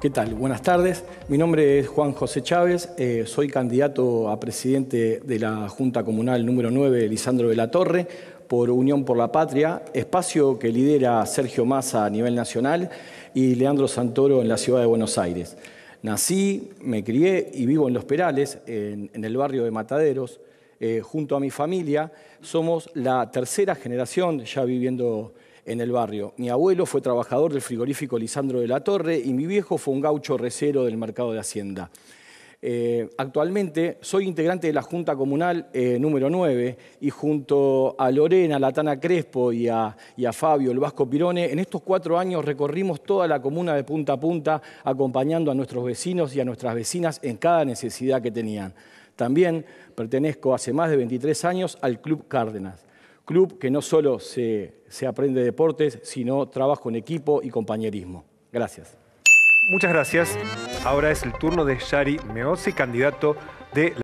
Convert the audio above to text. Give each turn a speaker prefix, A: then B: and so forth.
A: ¿Qué tal? Buenas tardes. Mi nombre es Juan José Chávez. Eh, soy candidato a presidente de la Junta Comunal número 9, Lisandro de la Torre, por Unión por la Patria, espacio que lidera Sergio Massa a nivel nacional y Leandro Santoro en la ciudad de Buenos Aires. Nací, me crié y vivo en Los Perales, en, el barrio de Mataderos. Eh, junto a mi familia, somos la tercera generación ya viviendo en el barrio. Mi abuelo fue trabajador del frigorífico Lisandro de la Torre y mi viejo fue un gaucho recero del mercado de Hacienda. Eh, actualmente soy integrante de la Junta Comunal eh, número 9 y junto a Lorena, Latana Crespo y a, y a, Fabio, el Vasco Pirone, en estos cuatro años recorrimos toda la comuna de punta a punta acompañando a nuestros vecinos y a nuestras vecinas en cada necesidad que tenían. También pertenezco hace más de 23 años al Club Cárdenas club que no solo se, aprende deportes, sino trabajo en equipo y compañerismo. Gracias. Muchas gracias. Ahora es el turno de Shari Meozzi, candidato de... la...